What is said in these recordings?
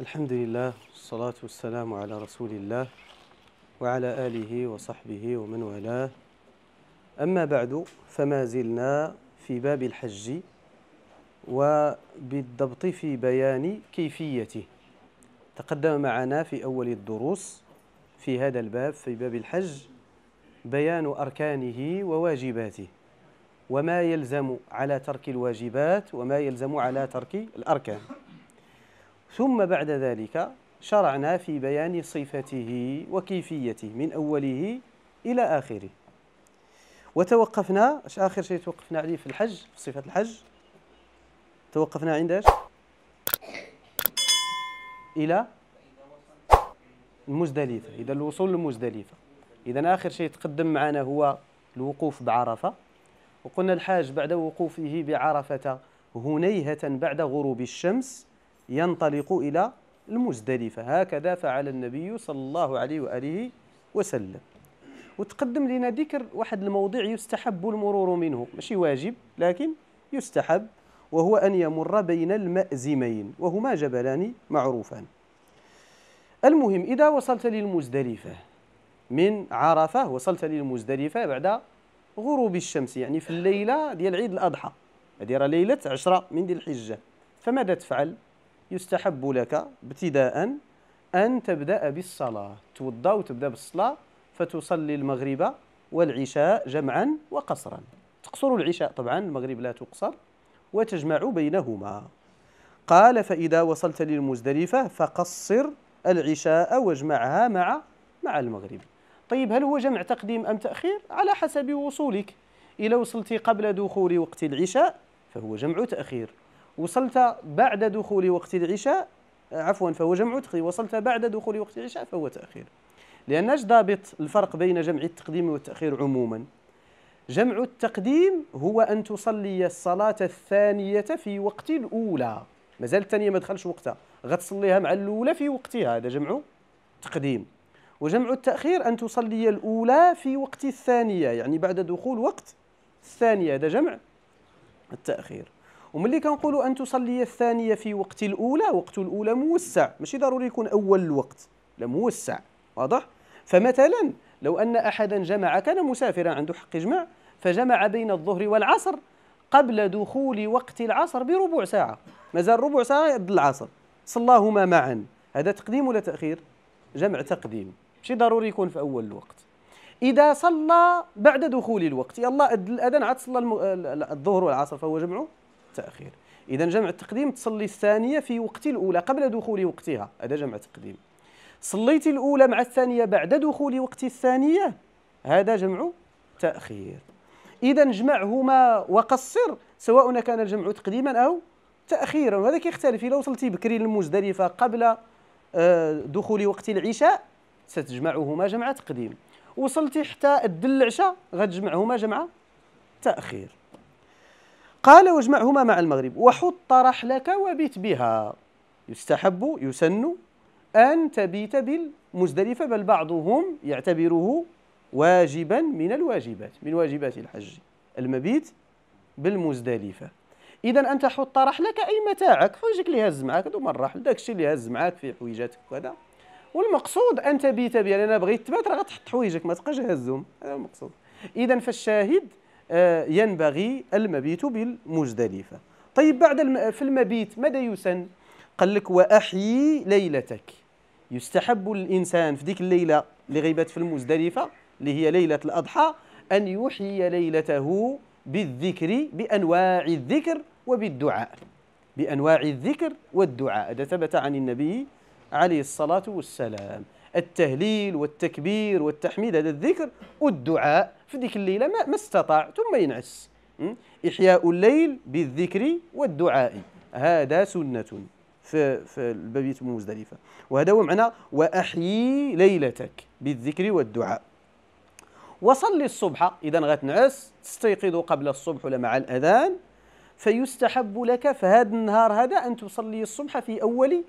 الحمد لله والصلاة والسلام على رسول الله وعلى آله وصحبه ومن والاه أما بعد فما زلنا في باب الحج وبالضبط في بيان كيفيته تقدم معنا في أول الدروس في هذا الباب في باب الحج بيان أركانه وواجباته وما يلزم على ترك الواجبات وما يلزم على ترك الأركان ثم بعد ذلك شرعنا في بيان صفته وكيفيته من أوله إلى آخره وتوقفنا اش آخر شيء توقفنا عليه في الحج في صفة الحج توقفنا عند ايش إلى المزدلفة إذا الوصول للمزدلفة إذا آخر شيء تقدم معنا هو الوقوف بعرفة وقلنا الحاج بعد وقوفه بعرفة هنيهة بعد غروب الشمس ينطلق إلى المزدلفة هكذا فعل النبي صلى الله عليه وآله وسلم وتقدم لنا ذكر واحد الموضع يستحب المرور منه ماشي واجب لكن يستحب وهو أن يمر بين المأزمين وهما جبلان معروفان المهم إذا وصلت للمزدلفة من عرفة وصلت للمزدلفة بعد غروب الشمس يعني في الليلة ديال عيد الأضحى هذه راه ليلة عشرة من ذي الحجة فماذا تفعل؟ يستحب لك ابتداء أن تبدأ بالصلاة توضأ وتبدأ بالصلاة فتصلي المغرب والعشاء جمعا وقصرا تقصر العشاء طبعا المغرب لا تقصر وتجمع بينهما قال فإذا وصلت للمزدلفة فقصر العشاء واجمعها مع مع المغرب طيب هل هو جمع تقديم أم تأخير؟ على حسب وصولك إذا وصلت قبل دخول وقت العشاء فهو جمع تأخير وصلت بعد دخول وقت العشاء آه، عفوا فهو جمع تقديم وصلت بعد دخول وقت العشاء فهو تأخير لأن ضابط الفرق بين جمع التقديم والتأخير عموما جمع التقديم هو أن تصلي الصلاة الثانية في وقت الأولى مازال الثانية ما دخلش وقتها غتصليها مع الأولى في وقتها هذا جمع تقديم وجمع التأخير أن تصلي الأولى في وقت الثانية يعني بعد دخول وقت الثانية هذا جمع التأخير وملي كنقولوا ان تصلي الثانيه في وقت الاولى وقت الاولى موسع ماشي ضروري يكون اول الوقت لا موسع واضح فمثلا لو ان احدا جمع كان مسافرا عنده حق جمع فجمع بين الظهر والعصر قبل دخول وقت العصر بربع ساعه مازال ربع ساعه قبل العصر صلاهما معا هذا تقديم ولا تاخير جمع تقديم ماشي ضروري يكون في اول الوقت اذا صلى بعد دخول الوقت يلا الاذان عاد صلى الظهر والعصر فهو جمع التاخير اذا جمع التقديم تصلي الثانيه في وقت الاولى قبل دخول وقتها هذا جمع تقديم صليت الاولى مع الثانيه بعد دخول وقت الثانيه هذا جمع تاخير اذا جمعهما وقصر سواء كان الجمع تقديما او تاخيرا وهذا كيختلف إذا وصلتي بكري للمزدلفه قبل آه، دخول وقت العشاء ستجمعهما جمع تقديم وصلتي حتى الدل العشاء غتجمعهما جمع تاخير قال واجمعهما مع المغرب وحط رحلك وبت بها يستحب يسن أن تبيت بالمزدلفة بل بعضهم يعتبره واجبا من الواجبات من واجبات الحج المبيت بالمزدلفة إذا أنت حط رحلك أي متاعك حويجك اللي هز معاك دوما الرحل داك الشيء اللي هز معاك في حويجاتك وهذا والمقصود أن تبيت بها لأن بغيت تبات راه غتحط حويجك ما تبقاش هزهم هذا المقصود إذا فالشاهد آه، ينبغي المبيت بالمزدلفة طيب بعد في المبيت ماذا يسن قال لك وأحيي ليلتك يستحب الإنسان في ديك الليلة اللي غيبت في المزدلفة اللي هي ليلة الأضحى أن يحيي ليلته بالذكر بأنواع الذكر وبالدعاء بأنواع الذكر والدعاء هذا ثبت عن النبي عليه الصلاة والسلام التهليل والتكبير والتحميد هذا الذكر والدعاء في ذيك الليلة ما, ما استطاع ثم ينعس إحياء الليل بالذكر والدعاء هذا سنة في في البيت المزدلفة وهذا هو معنى وأحيي ليلتك بالذكر والدعاء وصلي الصبح إذا غتنعس تستيقظ قبل الصبح ولا مع الأذان فيستحب لك في هذا النهار هذا أن تصلي الصبح في أول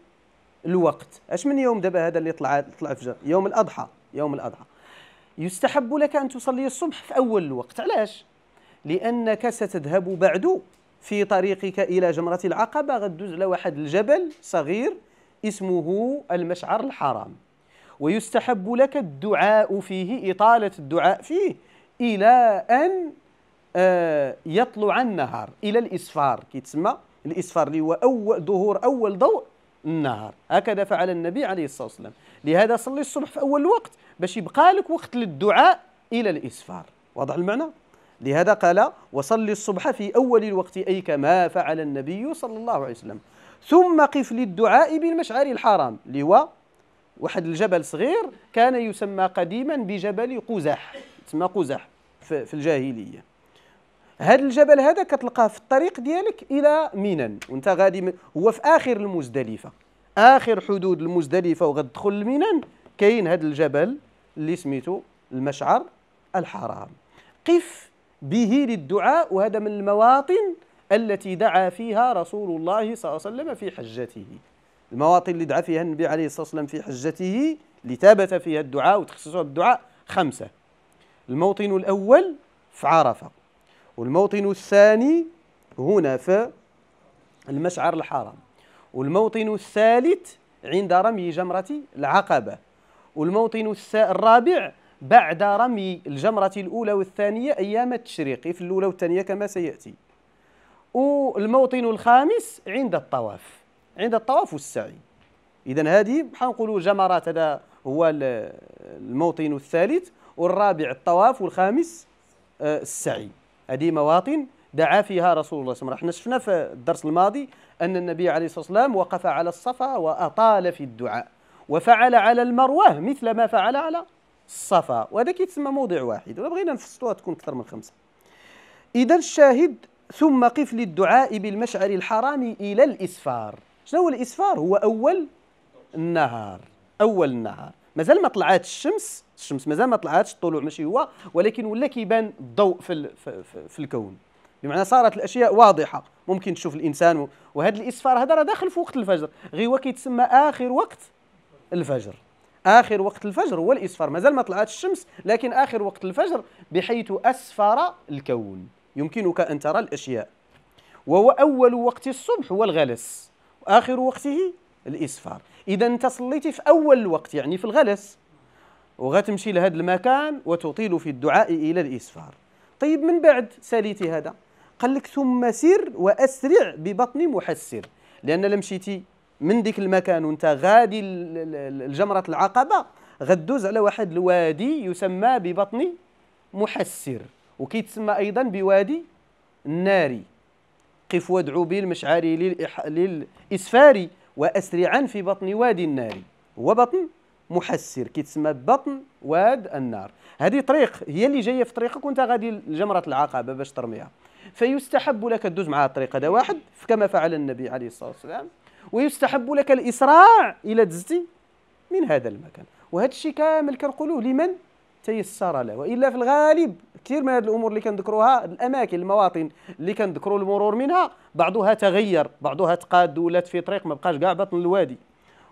الوقت اش من يوم دابا هذا اللي طلع طلع الفجر يوم الاضحى يوم الاضحى يستحب لك ان تصلي الصبح في اول الوقت علاش لانك ستذهب بعد في طريقك الى جمره العقبه غدوز على واحد الجبل صغير اسمه المشعر الحرام ويستحب لك الدعاء فيه اطاله الدعاء فيه الى ان آه، يطلع النهار الى الاسفار كيتسمى الاسفار اللي هو اول ظهور اول ضوء النهار هكذا فعل النبي عليه الصلاة والسلام لهذا صلي الصبح في أول وقت باش يبقى لك وقت للدعاء إلى الإسفار واضح المعنى؟ لهذا قال وصلي الصبح في أول الوقت أي كما فعل النبي صلى الله عليه وسلم ثم قف للدعاء بالمشعر الحرام اللي هو واحد الجبل صغير كان يسمى قديما بجبل قزح تسمى قزح في الجاهلية هذا الجبل هذا كتلقاه في الطريق ديالك الى مينا وانت غادي هو في اخر المزدلفه اخر حدود المزدلفه وغتدخل لمينا كاين هذا الجبل اللي سميتو المشعر الحرام قف به للدعاء وهذا من المواطن التي دعا فيها رسول الله صلى الله عليه وسلم في حجته المواطن اللي دعا فيها النبي عليه الصلاه والسلام في حجته اللي ثبت فيها الدعاء وتخصصها بالدعاء خمسه الموطن الاول في عرفه والموطن الثاني هنا في المشعر الحرام والموطن الثالث عند رمي جمرة العقبة والموطن الرابع بعد رمي الجمرة الأولى والثانية أيام التشريق في الأولى والثانية كما سيأتي والموطن الخامس عند الطواف عند الطواف والسعي إذا هذه حنقولوا جمرات هذا هو الموطن الثالث والرابع الطواف والخامس آه، السعي هذه مواطن دعا فيها رسول الله صلى الله عليه وسلم احنا شفنا في الدرس الماضي أن النبي عليه الصلاة والسلام وقف على الصفا وأطال في الدعاء وفعل على المروة مثل ما فعل على الصفا وهذا كيتسمى موضع واحد ولا بغينا نفصلوها تكون أكثر من خمسة إذا الشاهد ثم قف للدعاء بالمشعر الحرام إلى الإسفار شنو هو الإسفار؟ هو أول النهار أول النهار مازال ما طلعت الشمس الشمس مازال ما طلعتش الطلوع ماشي هو ولكن ولا كيبان الضوء في, في, الكون بمعنى صارت الاشياء واضحه ممكن تشوف الانسان وهذا الاسفار هذا راه داخل في وقت الفجر غير هو كيتسمى اخر وقت الفجر اخر وقت الفجر هو الاسفار مازال ما طلعت الشمس لكن اخر وقت الفجر بحيث اسفر الكون يمكنك ان ترى الاشياء وهو اول وقت الصبح هو الغلس واخر وقته الاسفار اذا انت صليتي في اول الوقت يعني في الغلس وغتمشي لهذا المكان وتطيل في الدعاء إلى الإسفار طيب من بعد ساليتي هذا قال لك ثم سر وأسرع ببطن محسر لأن لمشيتي من ديك المكان وانت غادي الجمرة العقبة غدوز على واحد الوادي يسمى ببطن محسر وكيتسمى أيضا بوادي الناري قف وادعو بالمشعري للإح... للإسفار وأسرعا في بطن وادي هو وبطن محسر كيتسمى بطن واد النار هذه طريق هي اللي جايه في طريقك وانت غادي لجمره العقبه باش ترميها فيستحب لك تدوز معها الطريق هذا واحد كما فعل النبي عليه الصلاه والسلام ويستحب لك الاسراع الى دزتي من هذا المكان وهذا الشيء كامل كنقولوه لمن تيسر له والا في الغالب كثير من هذه الامور اللي كنذكروها الاماكن المواطن اللي كنذكروا المرور منها بعضها تغير بعضها تقاد ولات في طريق ما بقاش كاع بطن الوادي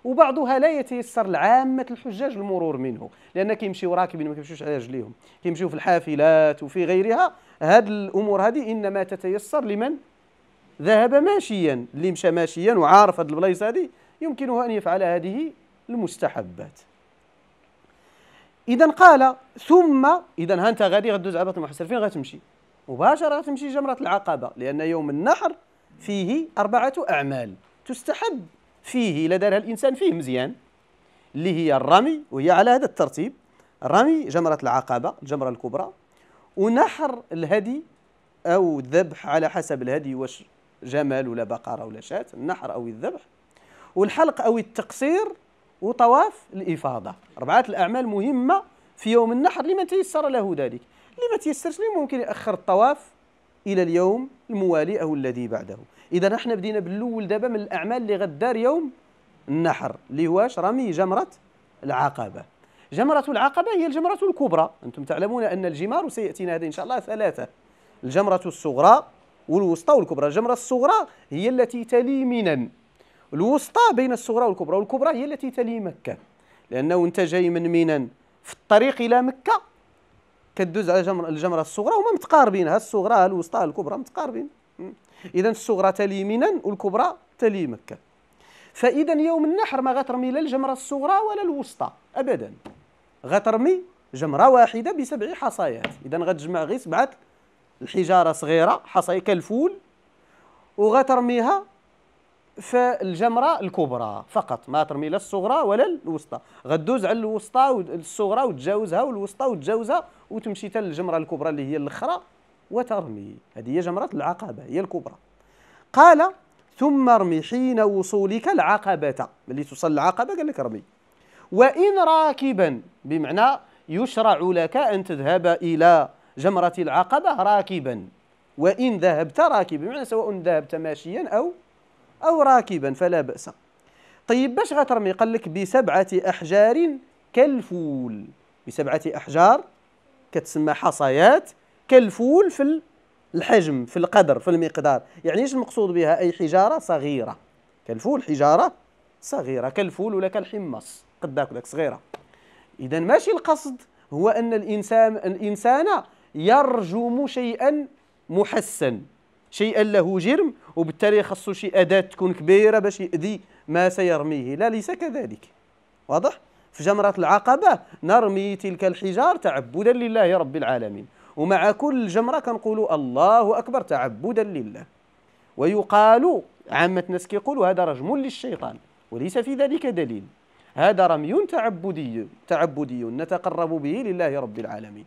وبعضها لا يتيسر لعامه الحجاج المرور منه لان كيمشيو راكبين ما كيمشيوش على رجليهم كيمشيو في الحافلات وفي غيرها هذه الامور هذه انما تتيسر لمن ذهب ماشيا اللي مشى ماشيا وعارف هذه البلايص هذه يمكنه ان يفعل هذه المستحبات اذا قال ثم اذا ها انت غادي غدوز عبط المحسر فين غتمشي مباشره غتمشي جمره العقبه لان يوم النحر فيه اربعه اعمال تستحب فيه الى دارها الإنسان فيه مزيان اللي هي الرمي وهي على هذا الترتيب رمي جمرة العقبة الجمرة الكبرى ونحر الهدي أو الذبح على حسب الهدي واش جمال ولا بقرة ولا شاة النحر أو الذبح والحلق أو التقصير وطواف الإفاضة أربعة الأعمال مهمة في يوم النحر لمن تيسر له ذلك لما تيسرش ليه ممكن يأخر الطواف إلى اليوم الموالي أو الذي بعده اذا احنا بدينا بالاول دابا من الاعمال اللي غدار يوم النحر اللي هو رمي جمره العقبه جمره العقبه هي الجمره الكبرى انتم تعلمون ان الجمار سياتينا هذه ان شاء الله ثلاثه الجمره الصغرى والوسطى والكبرى الجمره الصغرى هي التي تلي منا الوسطى بين الصغرى والكبرى والكبرى هي التي تلي مكه لانه انت جاي من منى في الطريق الى مكه كدوز على الجمره الصغرى وما متقاربين ها الصغرى ها الوسطى ها الكبرى متقاربين اذا الصغرى تلي منن والكبرى تلي مكه فاذا يوم النحر ما غترمي لا الجمره الصغرى ولا الوسطى ابدا غترمي جمره واحده بسبع حصايات اذا غتجمع غير سبعه الحجاره صغيره حصاية كالفول وغترميها في الجمره الكبرى فقط ما ترمي لا الصغرى ولا الوسطى غدوز على الوسطى الصغرى وتجاوزها والوسطى وتجاوزها وتمشي حتى للجمره الكبرى اللي هي الاخرى وترمي هذه هي جمرة العقبة هي الكبرى قال ثم ارمي حين وصولك العقبة ملي توصل العقبة قال لك ارمي وإن راكبا بمعنى يشرع لك أن تذهب إلى جمرة العقبة راكبا وإن ذهبت راكبا بمعنى سواء ذهبت ماشيا أو أو راكبا فلا بأس طيب باش غترمي قال لك بسبعة أحجار كالفول بسبعة أحجار كتسمى حصيات كالفول في الحجم في القدر في المقدار يعني ايش المقصود بها اي حجاره صغيره كالفول حجاره صغيره كالفول ولا كالحمص قد داك صغيره اذا ماشي القصد هو ان الانسان الانسان يرجم شيئا محسن شيئا له جرم وبالتالي خصو شي اداه تكون كبيره باش يؤذي ما سيرميه لا ليس كذلك واضح في جمرة العقبة نرمي تلك الحجار تعبدا لله رب العالمين ومع كل جمرة كنقولوا الله أكبر تعبدا لله ويقال عامة الناس كيقولوا هذا رجم للشيطان وليس في ذلك دليل هذا رمي تعبدي تعبدي نتقرب به لله رب العالمين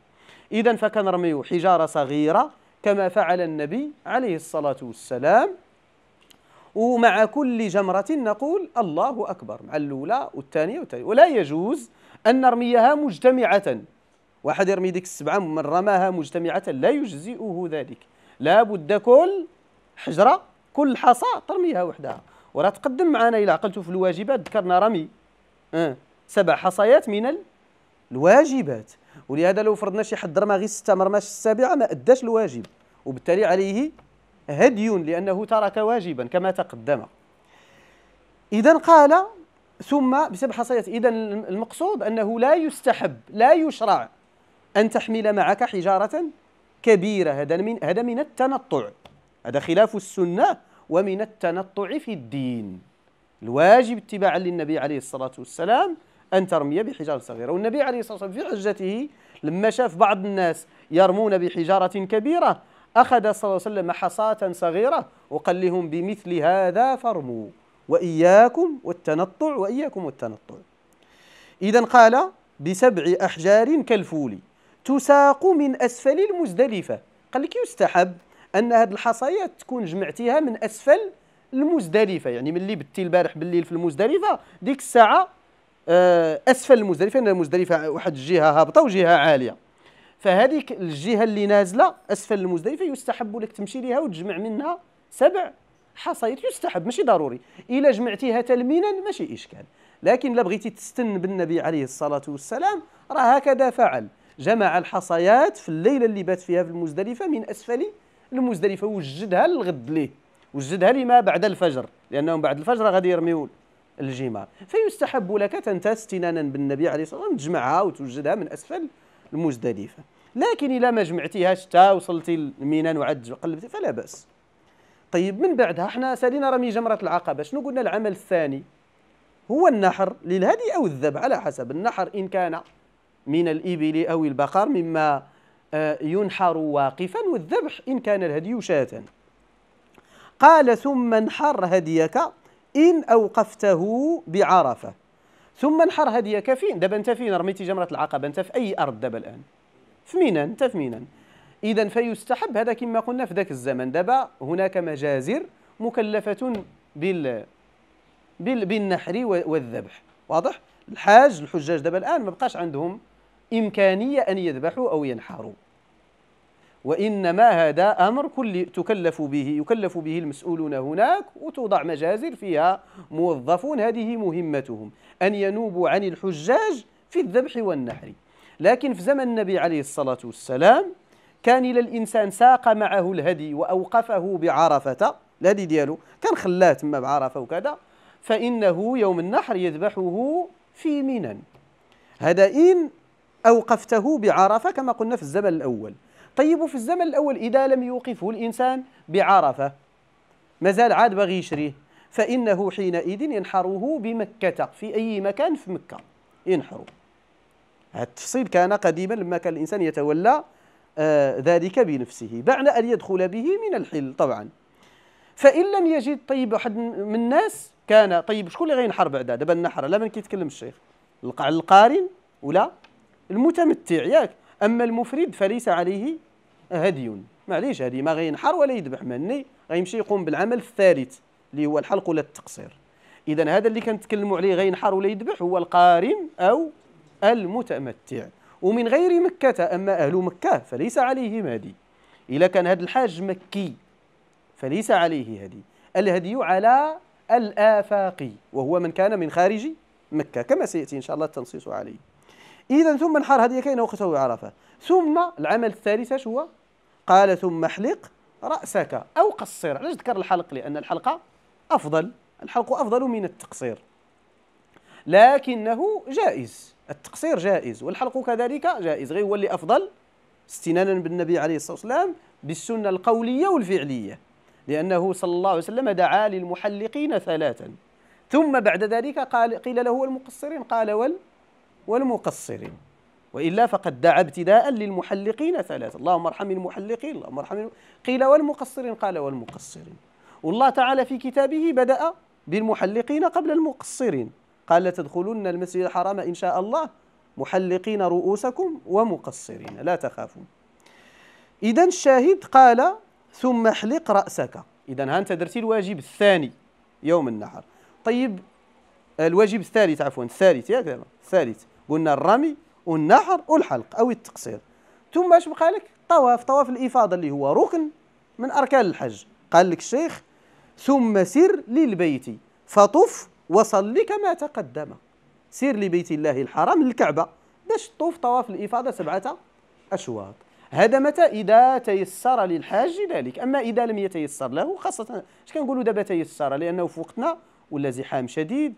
إذا رمي حجارة صغيرة كما فعل النبي عليه الصلاة والسلام ومع كل جمرة نقول الله أكبر مع الأولى والثانية والثالثة ولا يجوز أن نرميها مجتمعة واحد يرمي ديك السبعه من رماها مجتمعه لا يجزئه ذلك لا بد كل حجره كل حصى ترميها وحدها وراه تقدم معنا الى عقلتوا في الواجبات ذكرنا رمي أه. سبع حصيات من الواجبات ولهذا لو فرضنا شي حد رمى غير سته ما رماش السابعه ما اداش الواجب وبالتالي عليه هدي لانه ترك واجبا كما تقدم اذا قال ثم بسبع حصيات اذا المقصود انه لا يستحب لا يشرع أن تحمل معك حجارة كبيرة هذا من هذا من التنطع هذا خلاف السنة ومن التنطع في الدين الواجب اتباعا للنبي عليه الصلاة والسلام أن ترمي بحجارة صغيرة والنبي عليه الصلاة والسلام في حجته لما شاف بعض الناس يرمون بحجارة كبيرة أخذ صلى الله عليه وسلم حصاة صغيرة وقال لهم بمثل هذا فارموا وإياكم والتنطع وإياكم والتنطع إذا قال بسبع أحجار كالفول تساق من أسفل المزدلفة قال لك يستحب أن هذه الحصيات تكون جمعتيها من أسفل المزدلفة يعني ملي بتي البارح بالليل في المزدلفة ديك الساعة آه، أسفل المزدلفة لأن المزدلفة واحد الجهة هابطة وجهة عالية فهذيك الجهة اللي نازلة أسفل المزدلفة يستحب لك تمشي ليها وتجمع منها سبع حصيات يستحب ماشي ضروري إلا جمعتيها تلمينا ماشي إشكال لكن لا بغيتي تستن بالنبي عليه الصلاة والسلام راه هكذا فعل جمع الحصيات في الليله اللي بات فيها في المزدلفه من اسفل المزدلفه وجدها للغد ليه وجدها لما بعد الفجر لانهم بعد الفجر غادي يرميو الجمار فيستحب لك تنتا استنانا بالنبي عليه الصلاه والسلام تجمعها وتوجدها من اسفل المزدلفه لكن الا ما جمعتيهاش حتى وصلتي لميناء وعاد قلبتي فلا باس طيب من بعدها حنا سالينا رمي جمره العقبه شنو قلنا العمل الثاني هو النحر للهدي او الذبح على حسب النحر ان كان من الإبل أو البقر مما آه، ينحر واقفا والذبح إن كان الهدي شاة قال ثم انحر هديك إن أوقفته بعرفة ثم انحر هديك فين دابا أنت فين رميتي جمرة العقبة أنت في أي أرض دابا الآن في مينا أنت في مينا إذا فيستحب هذا كما قلنا في ذاك الزمن دابا هناك مجازر مكلفة بال بالنحر والذبح واضح الحاج الحجاج دابا الآن ما بقاش عندهم إمكانية أن يذبحوا أو ينحروا وإنما هذا أمر كل تكلف به يكلف به المسؤولون هناك وتوضع مجازر فيها موظفون هذه مهمتهم أن ينوبوا عن الحجاج في الذبح والنحر لكن في زمن النبي عليه الصلاة والسلام كان إلى الإنسان ساق معه الهدي وأوقفه بعرفة الهدي ديالو كان خلاه تما بعرفة وكذا فإنه يوم النحر يذبحه في منن هذا إن أوقفته بعرفة كما قلنا في الزمن الأول طيب في الزمن الأول إذا لم يوقفه الإنسان بعرفة مازال عاد باغي يشريه فإنه حينئذ ينحره بمكة في أي مكان في مكة ينحره هذا التفصيل كان قديما لما كان الإنسان يتولى آه ذلك بنفسه بعد أن يدخل به من الحل طبعا فإن لم يجد طيب أحد من الناس كان طيب شكون اللي غينحر بعدا دابا النحر لا ما كيتكلم الشيخ القارن ولا المتمتع ياك اما المفرد فليس عليه هدي معليش هدي ما غينحر ولا يذبح مني غيمشي يقوم بالعمل الثالث اللي هو الحلق ولا التقصير اذا هذا اللي كنتكلموا عليه غينحر ولا يذبح هو القارن او المتمتع ومن غير مكة أما أهل مكة فليس عليهم هدي إذا كان هذا الحاج مكي فليس عليه هدي الهدي على الافاقي وهو من كان من خارج مكة كما سيأتي إن شاء الله التنصيص عليه إذا ثم انحر هذه كاينة قصه عرفة ثم العمل الثالث اش هو قال ثم احلق رأسك أو قصر علاش ذكر الحلق لأن الحلقة أفضل الحلق أفضل من التقصير لكنه جائز التقصير جائز والحلق كذلك جائز غير هو اللي أفضل استنانا بالنبي عليه الصلاة والسلام بالسنة القولية والفعلية لأنه صلى الله عليه وسلم دعا للمحلقين ثلاثا ثم بعد ذلك قال قيل له المقصرين قال وال والمقصرين وإلا فقد دعا ابتداء للمحلقين ثلاثة اللهم ارحم المحلقين اللهم ارحم قيل والمقصرين قال والمقصرين والله تعالى في كتابه بدأ بالمحلقين قبل المقصرين قال لتدخلن المسجد الحرام إن شاء الله محلقين رؤوسكم ومقصرين لا تخافون إذا الشاهد قال ثم احلق رأسك إذا ها أنت درتي الواجب الثاني يوم النحر طيب الواجب الثالث عفوا الثالث يا الثالث قلنا الرمي والنحر والحلق أو التقصير ثم اش بقى لك طواف طواف الإفاضة اللي هو ركن من أركان الحج قال لك الشيخ ثم سر للبيت فطف وصلي كما تقدم سير لبيت الله الحرام الكعبة باش تطوف طواف الإفاضة سبعة أشواط هذا متى إذا تيسر للحاج ذلك أما إذا لم يتيسر له خاصة اش كنقولوا دابا تيسر لأنه في وقتنا ولا زحام شديد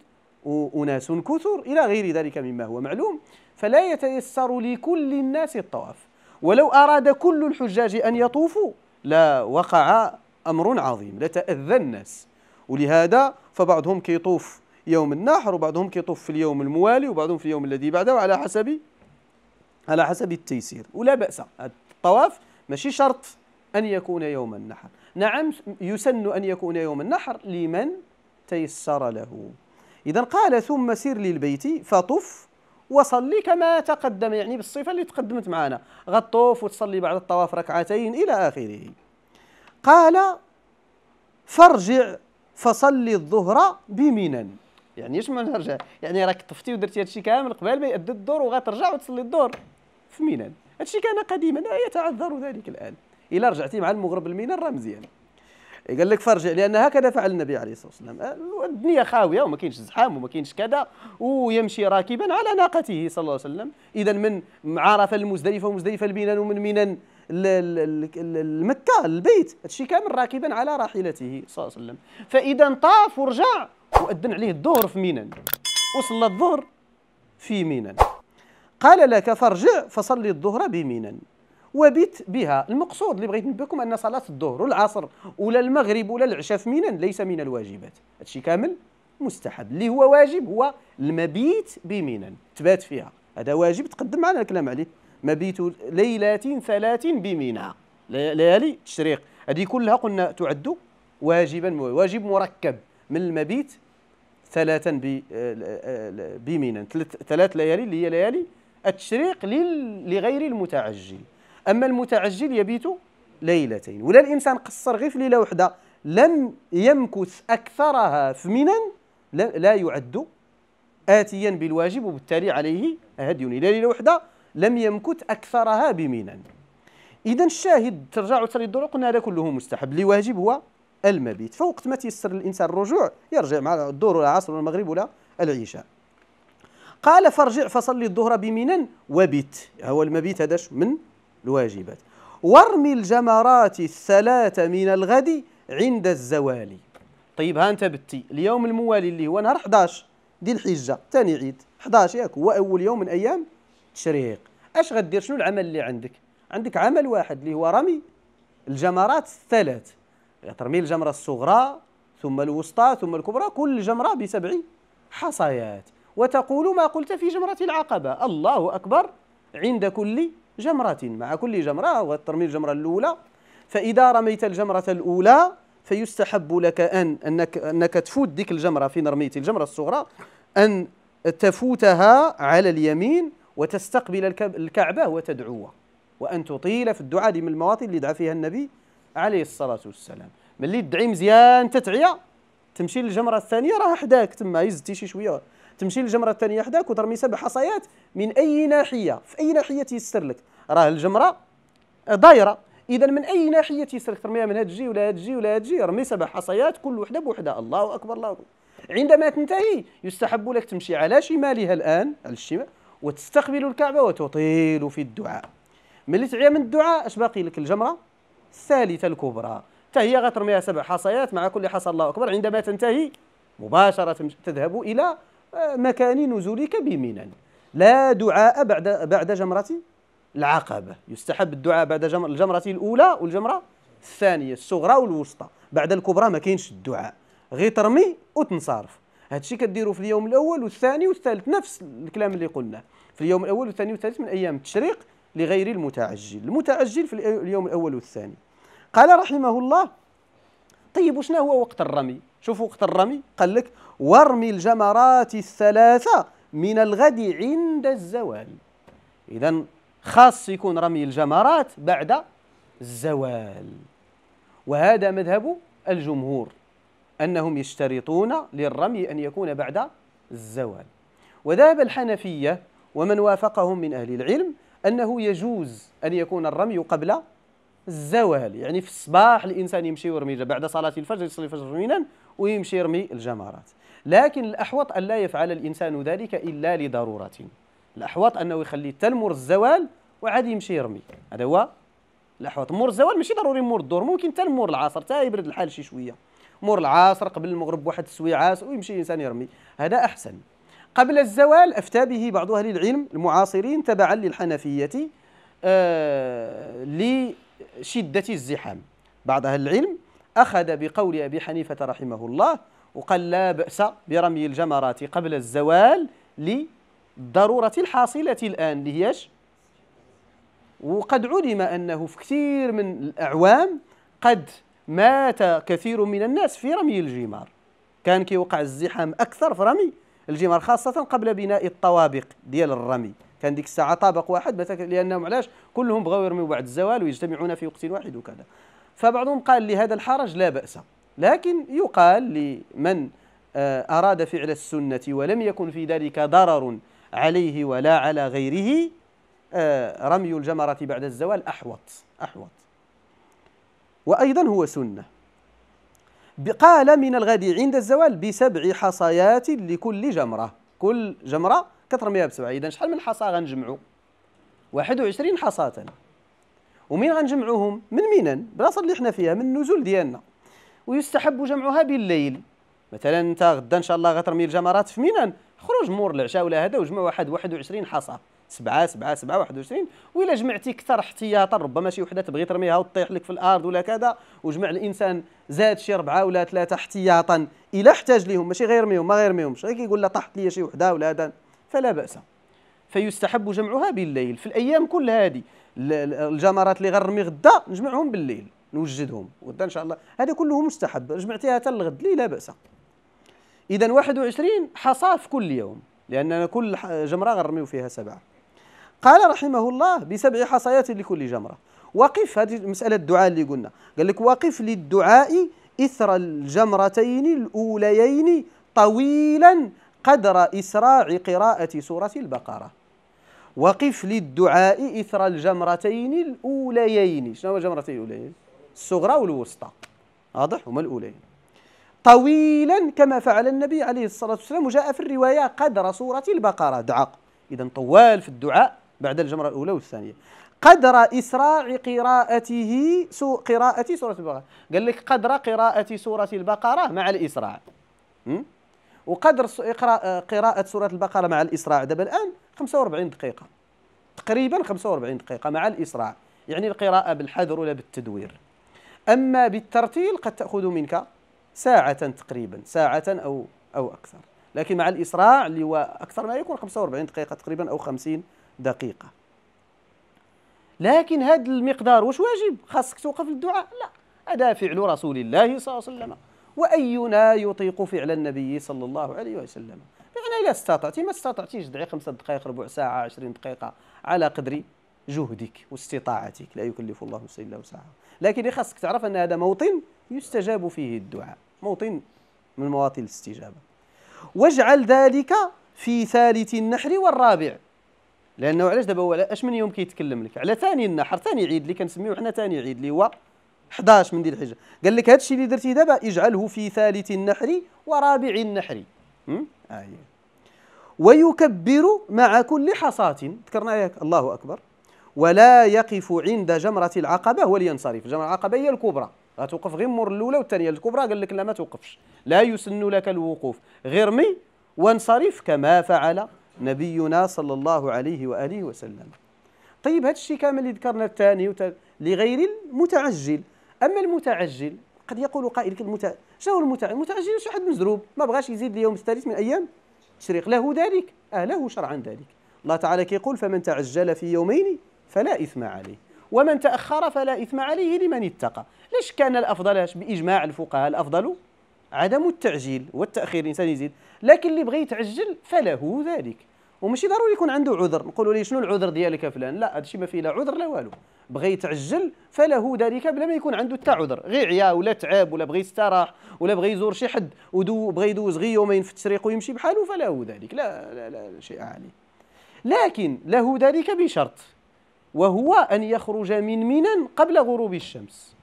أناس كثر إلى غير ذلك مما هو معلوم فلا يتيسر لكل الناس الطواف ولو أراد كل الحجاج أن يطوفوا لا وقع أمر عظيم لتأذى الناس ولهذا فبعضهم كيطوف يوم النحر وبعضهم كيطوف في اليوم الموالي وبعضهم في اليوم الذي بعده على حسب على حسب التيسير ولا بأس الطواف ماشي شرط أن يكون يوم النحر نعم يسن أن يكون يوم النحر لمن تيسر له إذا قال ثم سر للبيت فطف وصلي كما تقدم يعني بالصفة اللي تقدمت معنا غطوف وتصلي بعد الطواف ركعتين إلى آخره قال فارجع فصلي الظهر بمنن يعني اش معنى نرجع يعني راك طفتي ودرتي هادشي كامل قبل ما يأدي الدور وغترجع وتصلي الدور في منن هادشي كان قديما لا يتعذر ذلك الآن إلا رجعتي مع المغرب المينا راه مزيان قال لك فرجع لان هكذا فعل النبي عليه الصلاه والسلام الدنيا خاويه وما كاينش زحام وما كاينش كذا ويمشي راكبا على ناقته صلى الله عليه وسلم اذا من عرفه المزدلفه ومزدلفه المنن ومن منن المكه البيت هادشي كامل راكبا على راحلته صلى الله عليه وسلم فاذا طاف ورجع واذن عليه الظهر في منن وصلى الظهر في منن قال لك فارجع فصلي الظهر بمنن وبت بها المقصود اللي بغيت نبهكم ان صلاه الظهر والعصر ولا المغرب ولا العشاء في منن ليس من الواجبات هادشي كامل مستحب اللي هو واجب هو المبيت بمنن تبات فيها هذا واجب تقدم معنا الكلام عليه مبيت ليلات ثلاث بمنى ليالي تشريق هذه كلها قلنا تعد واجبا واجب مركب من المبيت ثلاثا آه، آه، آه، بمينا ثلاث ليالي اللي هي ليالي التشريق لغير المتعجل أما المتعجل يبيت ليلتين ولا الإنسان قصر غير في ليلة وحدة لم يمكث أكثرها ثمنا لا يعد آتيا بالواجب وبالتالي عليه هدي إلى ليلة وحدة لم يمكث أكثرها بمنا إذا الشاهد ترجع وتري الدروع قلنا هذا كله مستحب اللي واجب هو المبيت فوقت ما تيسر الإنسان الرجوع يرجع مع الظهر ولا العصر ولا المغرب ولا العشاء قال فارجع فصلي الظهر بمنا وبت هو المبيت هذا من الواجبات وارمي الجمرات الثلاث من الغد عند الزوال طيب ها انت بتي اليوم الموالي اللي هو نهار 11 ديال الحجه ثاني عيد 11 ياك هو اول يوم من ايام تشريق اش غدير شنو العمل اللي عندك عندك عمل واحد اللي هو رمي الجمرات الثلاث ترمي الجمره الصغرى ثم الوسطى ثم الكبرى كل جمره بسبع حصيات وتقول ما قلت في جمره العقبه الله اكبر عند كل جمرة مع كل جمرة وترمي الجمرة الأولى فإذا رميت الجمرة الأولى فيستحب لك أن أنك أنك تفوت ديك الجمرة في رميت الجمرة الصغرى أن تفوتها على اليمين وتستقبل الكعبة وتدعوها وأن تطيل في الدعاء دي من المواطن اللي دعا فيها النبي عليه الصلاة والسلام ملي تدعي مزيان تتعيا تمشي للجمرة الثانية راه حداك تما يزتي شي شوية تمشي للجمره الثانيه حداك وترمي سبع حصيات من اي ناحيه في اي ناحيه تيسر لك راه الجمره دايره اذا من اي ناحيه تيسر لك ترميها من هاد الجي ولا هاد الجي ولا هاد الجي ارمي سبع حصيات كل وحده بوحده الله اكبر الله اكبر عندما تنتهي يستحب لك تمشي على شمالها الان على الشمال وتستقبل الكعبه وتطيل في الدعاء ملي تعيا من الدعاء اش باقي لك الجمره الثالثه الكبرى حتى هي غترميها سبع حصيات مع كل حصى الله اكبر عندما تنتهي مباشره تذهب الى مكان نزولك بمنى لا دعاء بعد بعد جمرة العقبة يستحب الدعاء بعد الجمرة الأولى والجمرة الثانية الصغرى والوسطى بعد الكبرى ما كاينش الدعاء غير ترمي وتنصرف هادشي كديروا في اليوم الأول والثاني والثالث نفس الكلام اللي قلنا في اليوم الأول والثاني والثالث من أيام التشريق لغير المتعجل المتعجل في اليوم الأول والثاني قال رحمه الله طيب وشنا هو وقت الرمي شوف وقت الرمي قال لك وارمي الجمرات الثلاثة من الغد عند الزوال إذا خاص يكون رمي الجمرات بعد الزوال وهذا مذهب الجمهور أنهم يشترطون للرمي أن يكون بعد الزوال وذهب الحنفية ومن وافقهم من أهل العلم أنه يجوز أن يكون الرمي قبل الزوال يعني في الصباح الإنسان يمشي ويرمي بعد صلاة الفجر يصلي الفجر ويمشي يرمي الجمرات لكن الأحوط أن لا يفعل الإنسان ذلك إلا لضرورة الأحوط أنه يخلي حتى المر الزوال وعاد يمشي يرمي هذا هو الأحوط مور الزوال ماشي ضروري مور الدور ممكن حتى العصر حتى يبرد الحال شي شوية مور العصر قبل المغرب واحد السويعات ويمشي الإنسان يرمي هذا أحسن قبل الزوال أفتى به بعض أهل العلم المعاصرين تبعا للحنفية آه لشدة الزحام بعض أهل العلم أخذ بقول أبي حنيفة رحمه الله وقال لا بأس برمي الجمرات قبل الزوال للضرورة الحاصلة الآن اللي وقد علم أنه في كثير من الأعوام قد مات كثير من الناس في رمي الجمار كان كيوقع الزحام أكثر في رمي الجمار خاصة قبل بناء الطوابق ديال الرمي كان ديك الساعة طابق واحد لأنهم علاش كلهم بغاو يرميو بعد الزوال ويجتمعون في وقت واحد وكذا فبعضهم قال لهذا الحرج لا بأس لكن يقال لمن آه، أراد فعل السنة ولم يكن في ذلك ضرر عليه ولا على غيره آه، رمي الجمرة بعد الزوال أحوط أحوط وأيضا هو سنة قال من الغد عند الزوال بسبع حصيات لكل جمرة كل جمرة كترميها بسبعة إذا شحال من حصى غنجمعو 21 حصاة ومين غنجمعوهم من مينا بلاصة اللي حنا فيها من النزول ديالنا ويستحب جمعها بالليل مثلا انت غدا ان شاء الله غترمي الجمرات في ميناء خرج مور العشاء ولا هذا وجمع واحد 21 حصى سبعة سبعة سبعة 21 وإلا جمعتي كثر احتياطا ربما شي وحدة تبغي ترميها وتطيح لك في الأرض ولا كذا وجمع الإنسان زاد شي ربعة ولا ثلاثة احتياطا إلا احتاج ليهم ماشي غير ميهم ما غير ميهمش غير كيقول لا طاحت لي شي وحدة ولا هذا فلا بأس فيستحب جمعها بالليل في الأيام كل هذه الجمرات اللي غنرمي غدا نجمعهم بالليل نوجدهم غدا ان شاء الله هذا كله مستحب جمعتيها حتى الغد لي لا باس اذا 21 حصاه في كل يوم لاننا كل جمره غنرميو فيها سبعه قال رحمه الله بسبع حصيات لكل جمره وقف هذه مساله الدعاء اللي قلنا قال لك وقف للدعاء اثر الجمرتين الاوليين طويلا قدر اسراع قراءه سوره البقره وقف للدعاء إثر الجمرتين الأوليين شنو هو الجمرتين الأوليين الصغرى والوسطى واضح هما الاولين طويلا كما فعل النبي عليه الصلاه والسلام وجاء في الروايه قدر سوره البقره دعاء اذا طوال في الدعاء بعد الجمره الاولى والثانيه قدر اسراع قراءته سو قراءه سوره البقره قال لك قدر قراءه سوره البقره مع الاسراع وقدر قراءه سوره البقره مع الاسراع دابا الان 45 دقيقه تقريبا 45 دقيقه مع الاسراع يعني القراءه بالحذر ولا بالتدوير أما بالترتيل قد تأخذ منك ساعة تقريبا ساعة أو أو أكثر لكن مع الإسراع اللي هو أكثر ما يكون 45 دقيقة تقريبا أو 50 دقيقة لكن هذا المقدار واش واجب خاصك توقف للدعاء لا هذا فعل رسول الله صلى الله عليه وسلم وأينا يطيق فعل النبي صلى الله عليه وسلم بمعنى إذا استطعتي ما استطعتيش دعي خمسة دقائق ربع ساعة عشرين دقيقة على قدر جهدك واستطاعتك لا يكلف الله نفسا إلا وسعها لكن خاصك تعرف ان هذا موطن يستجاب فيه الدعاء موطن من مواطن الاستجابه واجعل ذلك في ثالث النحر والرابع لانه علاش دابا هو اش من يوم كيتكلم لك على ثاني النحر ثاني عيد اللي كنسميوه حنا ثاني عيد اللي هو 11 من ذي الحجه قال لك هذا الشيء اللي درتي دابا اجعله في ثالث النحر ورابع النحر آه إيه. ويكبر مع كل حصاة ذكرنا ياك الله أكبر ولا يقف عند جمرة العقبة ولينصرف جمرة العقبة هي الكبرى غتوقف غير مور الأولى والثانية الكبرى قال لك لا ما توقفش لا يسن لك الوقوف غير مي وانصرف كما فعل نبينا صلى الله عليه وآله وسلم طيب هذا الشيء كامل اللي ذكرنا الثاني وت... لغير المتعجل أما المتعجل قد يقول قائل المتع... شنو المتعجل؟ المتعجل شو واحد مزروب ما بغاش يزيد اليوم الثالث من أيام تشريق له ذلك أهله شرعا ذلك الله تعالى كيقول فمن تعجل في يومين فلا إثم عليه ومن تأخر فلا إثم عليه لمن اتقى ليش كان الأفضل بإجماع الفقهاء الأفضل عدم التعجيل والتأخير الإنسان يزيد لكن اللي بغى يتعجل فله ذلك وماشي ضروري يكون عنده عذر نقولوا ليه شنو العذر ديالك فلان لا هذا الشيء ما فيه لا عذر لا والو بغى يتعجل فله ذلك بلا ما يكون عنده حتى عذر غير عيا ولا تعب ولا بغى يستراح ولا بغى يزور شي حد ودو بغى يدوز غير يومين في التشريق ويمشي بحاله فله ذلك لا لا لا, شيء عالي لكن له ذلك بشرط وهو أن يخرج من ميناء قبل غروب الشمس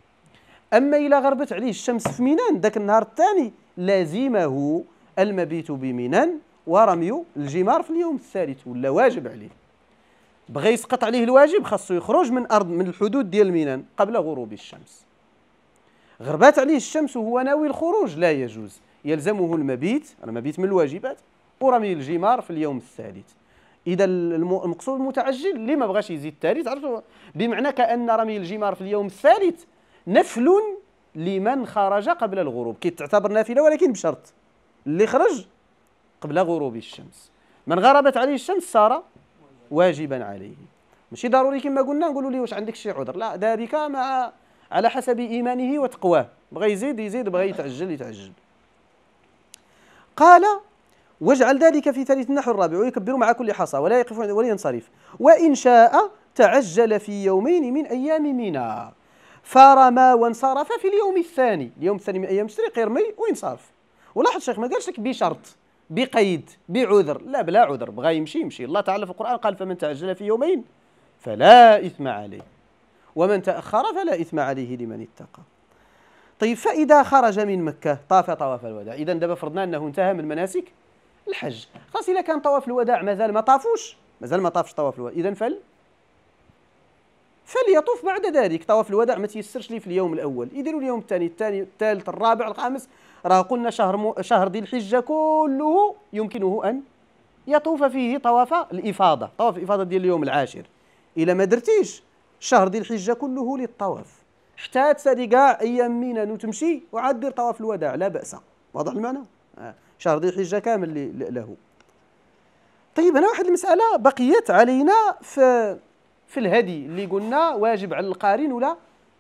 أما إلى غربت عليه الشمس في ميناء ذاك النهار الثاني لازمه المبيت بميناء ورمي الجمار في اليوم الثالث ولا واجب عليه بغى يسقط عليه الواجب خاصو يخرج من أرض من الحدود ديال ميناء قبل غروب الشمس غربات عليه الشمس وهو ناوي الخروج لا يجوز يلزمه المبيت المبيت من الواجبات ورمي الجمار في اليوم الثالث اذا المقصود المتعجل اللي ما بغاش يزيد الثالث عرفتوا بمعنى كان رمي الجمار في اليوم الثالث نفل لمن خرج قبل الغروب كي تعتبر نافله ولكن بشرط اللي خرج قبل غروب الشمس من غربت عليه الشمس صار واجبا عليه ماشي ضروري كما قلنا نقولوا ليه واش عندك شي عذر لا ذلك مع على حسب ايمانه وتقواه بغى يزيد يزيد بغى يتعجل يتعجل قال واجعل ذلك في ثالث النحو الرابع ويكبر مع كل حصى ولا يقف ولا ينصرف وإن شاء تعجل في يومين من أيام منى فرمى وانصرف في اليوم الثاني اليوم الثاني من أيام التشريق يرمي وينصرف ولاحظ الشيخ ما قالش لك بشرط بقيد بعذر لا بلا عذر بغى يمشي يمشي الله تعالى في القرآن قال فمن تعجل في يومين فلا إثم عليه ومن تأخر فلا إثم عليه لمن اتقى طيب فإذا خرج من مكة طاف طواف الوداع إذا دابا فرضنا أنه انتهى من مناسك الحج خاص الا كان طواف الوداع مازال ما طافوش مازال ما طافش طواف الوداع اذا فل فليطوف بعد ذلك طواف الوداع ما تيسرش لي في اليوم الاول يديروا اليوم الثاني الثاني الثالث الرابع الخامس راه قلنا شهر مو شهر ذي الحجه كله يمكنه ان يطوف فيه طواف الافاضه طواف الافاضه ديال اليوم العاشر الا ما درتيش شهر ذي الحجه كله للطواف حتى تسالي كاع ايام مينا وتمشي وعاد دير طواف الوداع لا باس واضح المعنى آه. شهر ذي الحجه كامل له طيب هنا واحد المساله بقيت علينا في في الهدي اللي قلنا واجب على القارن ولا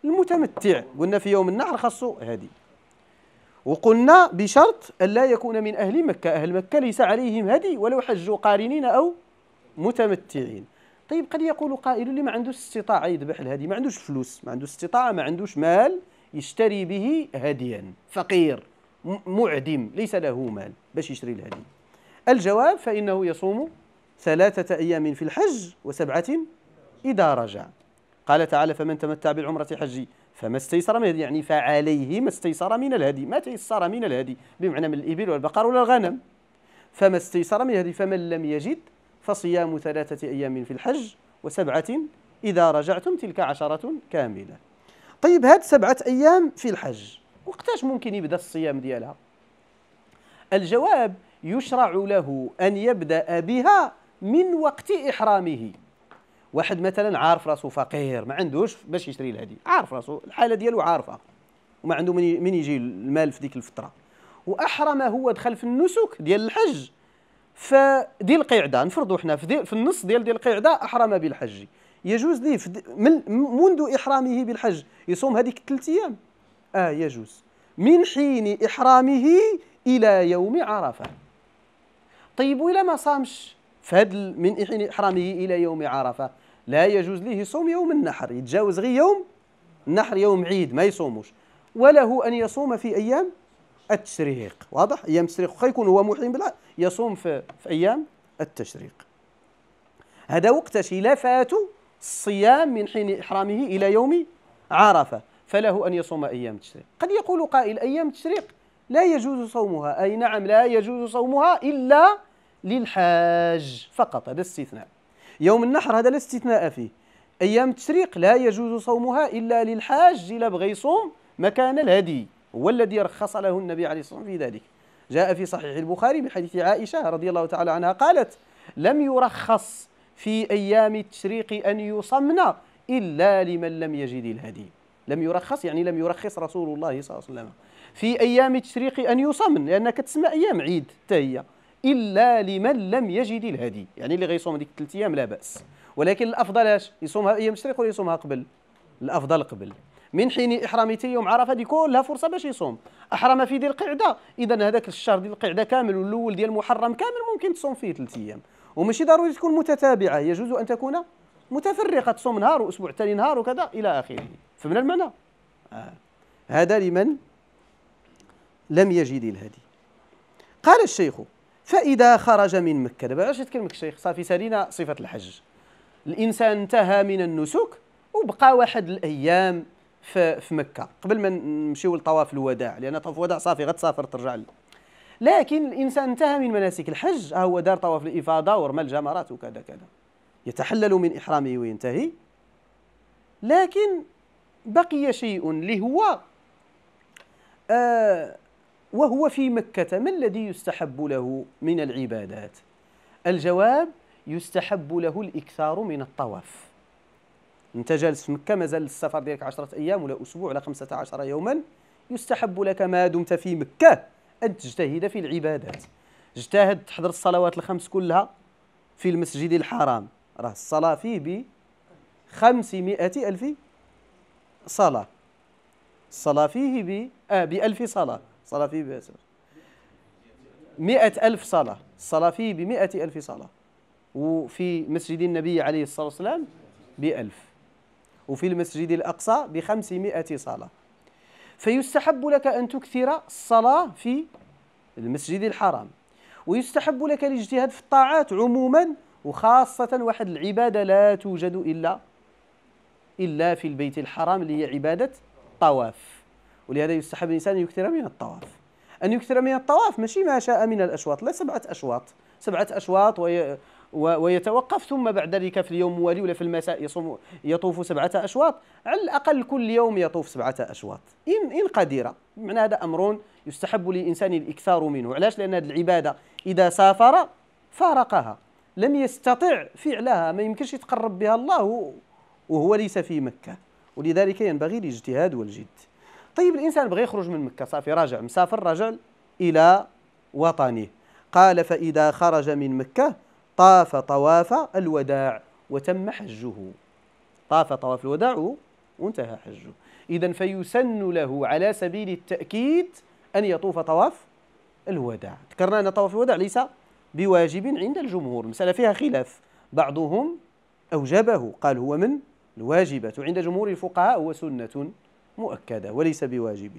المتمتع قلنا في يوم النحر خاصو هدي وقلنا بشرط ألا يكون من أهل مكة أهل مكة ليس عليهم هدي ولو حجوا قارنين أو متمتعين طيب قد يقول قائل اللي ما عندوش استطاعة يذبح الهدي ما عندوش فلوس ما عندوش استطاعة ما عندوش مال يشتري به هديا فقير معدم ليس له مال باش يشري الهدي الجواب فإنه يصوم ثلاثة أيام في الحج وسبعة إذا رجع قال تعالى فمن تمتع بالعمرة حجي فما استيسر من الهدي يعني فعليه ما استيسر من الهدي ما تيسر من الهدي بمعنى من الإبل والبقر ولا الغنم فما استيسر من الهدي فمن لم يجد فصيام ثلاثة أيام في الحج وسبعة إذا رجعتم تلك عشرة كاملة طيب هاد سبعة أيام في الحج وقتاش ممكن يبدا الصيام ديالها الجواب يشرع له ان يبدا بها من وقت احرامه واحد مثلا عارف راسو فقير ما عندوش باش يشري الهدي عارف راسو الحاله ديالو عارفه وما عنده من يجي المال في ديك الفتره واحرم هو دخل في النسك ديال الحج فدي القعده نفرضوا حنا في, في النص ديال دي القعده احرم بالحج يجوز ليه من منذ احرامه بالحج يصوم هذيك الثلاث ايام آه يجوز من حين إحرامه إلى يوم عرفة طيب وإلا ما صامش فهاد من حين إحرامه إلى يوم عرفة لا يجوز ليه صوم يوم النحر يتجاوز غير يوم النحر يوم عيد ما يصوموش وله أن يصوم في أيام التشريق واضح أيام التشريق يكون هو محرم بلا يصوم في, في أيام التشريق هذا وقتاش إلا فاتوا الصيام من حين إحرامه إلى يوم عرفة فله أن يصوم أيام تشريق قد يقول قائل أيام تشريق لا يجوز صومها أي نعم لا يجوز صومها إلا للحاج فقط هذا استثناء يوم النحر هذا لا استثناء فيه أيام التشريق لا يجوز صومها إلا للحاج إلا بغى يصوم مكان الهدي هو الذي رخص له النبي عليه الصلاة والسلام في ذلك جاء في صحيح البخاري من حديث عائشة رضي الله تعالى عنها قالت لم يرخص في أيام التشريق أن يصمنا إلا لمن لم يجد الهدي لم يرخص يعني لم يرخص رسول الله صلى الله عليه وسلم في أيام تشريق أن يصمن لانك كتسمى أيام عيد حتى هي إلا لمن لم يجد الهدي يعني اللي غيصوم ديك الثلاث أيام لا بأس ولكن الأفضل اش يصومها أيام تشريق ولا يصومها قبل الأفضل قبل من حين إحرامته يوم عرفة دي كلها فرصة باش يصوم أحرم في ذي القعدة إذا هذاك الشهر ديال القعدة كامل والأول ديال محرم كامل ممكن تصوم فيه ثلاث أيام وماشي ضروري تكون متتابعة يجوز أن تكون متفرقة تصوم نهار وأسبوع ثاني نهار وكذا إلى آخره فمن المعنى آه. هذا لمن لم يجد الهدي قال الشيخ فإذا خرج من مكة دابا علاش يتكلمك الشيخ صافي سالينا صفة الحج الإنسان انتهى من النسك وبقى واحد الأيام في, في مكة قبل ما نمشيو لطواف الوداع لأن طواف الوداع صافي غتسافر ترجع لكن الإنسان انتهى من مناسك الحج هو دار طواف الإفاضة ورمى الجمرات وكذا كذا يتحلل من إحرامه وينتهي لكن بقي شيء لهو آه، وهو في مكة ما الذي يستحب له من العبادات؟ الجواب يستحب له الإكثار من الطواف أنت جالس في مكة مازال السفر ديالك 10 أيام ولا أسبوع ولا 15 يوما يستحب لك ما دمت في مكة أن تجتهد في العبادات اجتهد تحضر الصلوات الخمس كلها في المسجد الحرام راه الصلاة فيه ب 500 ألف صلاة الصلاة فيه ب آه بألف صلاة صلاة فيه ب مئة ألف صلاة الصلاة فيه بمئة ألف صلاة وفي مسجد النبي عليه الصلاة والسلام بألف وفي المسجد الأقصى بخمسمائة صلاة فيستحب لك أن تكثر الصلاة في المسجد الحرام ويستحب لك الاجتهاد في الطاعات عموما وخاصة واحد العبادة لا توجد إلا إلا في البيت الحرام اللي هي عبادة طواف ولهذا يستحب الإنسان أن يكثر من الطواف أن يكثر من الطواف ماشي ما شاء من الأشواط لا سبعة أشواط سبعة أشواط وي ويتوقف ثم بعد ذلك في اليوم الموالي ولا في المساء يصوم يطوف سبعة أشواط على الأقل كل يوم يطوف سبعة أشواط إن, إن قدر معنى هذا أمر يستحب للإنسان الإكثار منه علاش لأن هذه العبادة إذا سافر فارقها لم يستطع فعلها ما يمكنش يتقرب بها الله وهو ليس في مكة ولذلك ينبغي الاجتهاد والجد طيب الإنسان بغى يخرج من مكة صافي راجع مسافر راجع إلى وطنه قال فإذا خرج من مكة طاف طواف الوداع وتم حجه طاف طواف الوداع وانتهى حجه إذا فيسن له على سبيل التأكيد أن يطوف طواف الوداع ذكرنا أن طواف الوداع ليس بواجب عند الجمهور المسألة فيها خلاف بعضهم أوجبه قال هو من الواجبة عند جمهور الفقهاء هو سنة مؤكدة وليس بواجب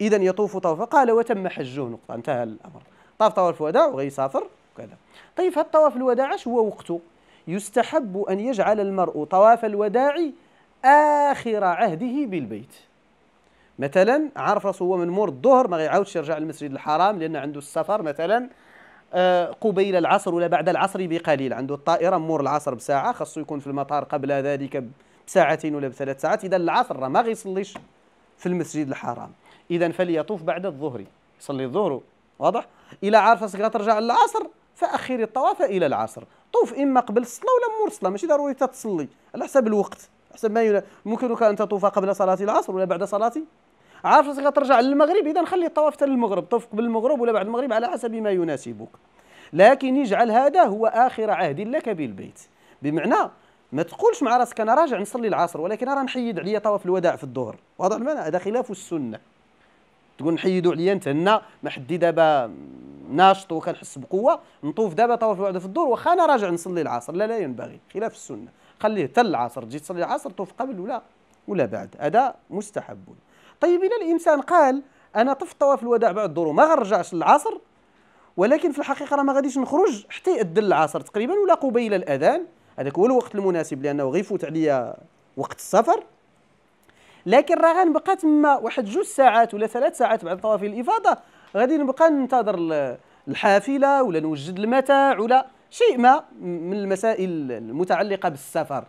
إذا يطوف طوفا قال وتم حجه نقطة انتهى الأمر طاف طواف الوداع سافر وكذا طيب هذا طواف الوداع اش هو وقته يستحب أن يجعل المرء طواف الوداع آخر عهده بالبيت مثلا عرف رسول هو من مور الظهر ما غيعاودش يرجع للمسجد الحرام لأن عنده السفر مثلا آه، قبيل العصر ولا بعد العصر بقليل عنده الطائرة مور العصر بساعة خاصو يكون في المطار قبل ذلك بساعتين ولا بثلاث ساعات إذا العصر راه ما غيصليش في المسجد الحرام إذا فليطوف بعد الظهر يصلي الظهر واضح إلى عارف راسك ترجع للعصر فأخر الطواف إلى العصر طوف إما قبل الصلاة ولا مور الصلاة ماشي ضروري تصلي على حسب الوقت حسب ما يلا. ممكنك أن تطوف قبل صلاة العصر ولا بعد صلاة عارف راسك غترجع للمغرب اذا خلي الطواف حتى للمغرب طوف قبل المغرب ولا بعد المغرب على حسب ما يناسبك لكن يجعل هذا هو اخر عهد لك بالبيت بمعنى ما تقولش مع راسك انا راجع نصلي العصر ولكن راه نحيد عليا طواف الوداع في الظهر واضح المعنى هذا خلاف السنه تقول نحيدوا عليا نتهنى ما حدي دابا ناشط وكنحس بقوه نطوف دابا طواف الوداع في الظهر واخا انا راجع نصلي العصر لا لا ينبغي خلاف السنه خليه حتى العصر تجي تصلي العصر طوف قبل ولا ولا بعد هذا مستحب طيب إلى الإنسان قال أنا طفت طواف الوداع بعد الظهر ما غنرجعش للعصر ولكن في الحقيقة راه ما غاديش نخرج حتى يأذن العصر تقريبا ولا قبيل الأذان هذاك هو الوقت المناسب لأنه غيفوت عليا وقت السفر لكن راه غنبقى تما واحد جوج ساعات ولا ثلاث ساعات بعد طواف الإفاضة غادي نبقى ننتظر الحافلة ولا نوجد المتاع ولا شيء ما من المسائل المتعلقة بالسفر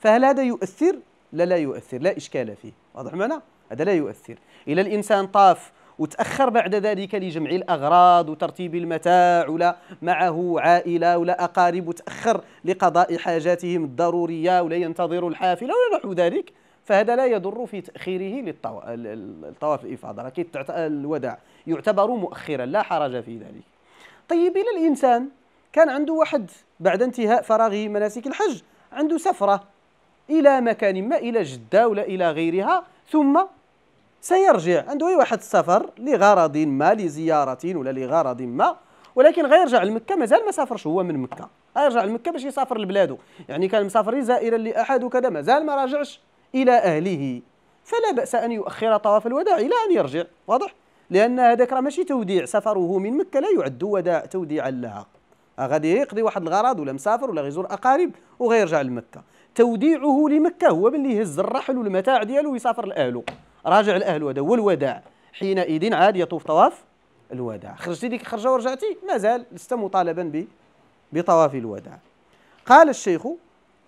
فهل هذا يؤثر؟ لا لا يؤثر لا إشكال فيه واضح معنا؟ هذا لا يؤثر إلى الإنسان طاف وتأخر بعد ذلك لجمع الأغراض وترتيب المتاع ولا معه عائلة ولا أقارب وتأخر لقضاء حاجاتهم الضرورية ولا ينتظر الحافلة ولا نحو ذلك فهذا لا يضر في تأخيره للطواف الإفاضة الوداع يعتبر مؤخرا لا حرج في ذلك طيب إلى الإنسان كان عنده واحد بعد انتهاء فراغه مناسك الحج عنده سفرة إلى مكان ما إلى جدة ولا إلى غيرها ثم سيرجع عنده أي واحد السفر لغرض ما لزيارة ولا لغرض ما ولكن غيرجع لمكة مازال ما سافرش هو من مكة غيرجع لمكة باش يسافر لبلاده يعني كان مسافر زائرا لأحد وكذا مازال ما راجعش إلى أهله فلا بأس أن يؤخر طواف الوداع إلى أن يرجع واضح لأن هذاك راه ماشي توديع سفره من مكة لا يعد وداع توديعا لها غادي يقضي واحد الغرض ولا مسافر ولا غيزور أقارب وغيرجع لمكة توديعه لمكة هو باللي يهز الرحل والمتاع ديالو ويسافر لأهله راجع الأهل وداع والوداع حينئذ عاد يطوف طواف الوداع خرجتي ديك خرجة ورجعتي مازال لست مطالبا بطواف الوداع قال الشيخ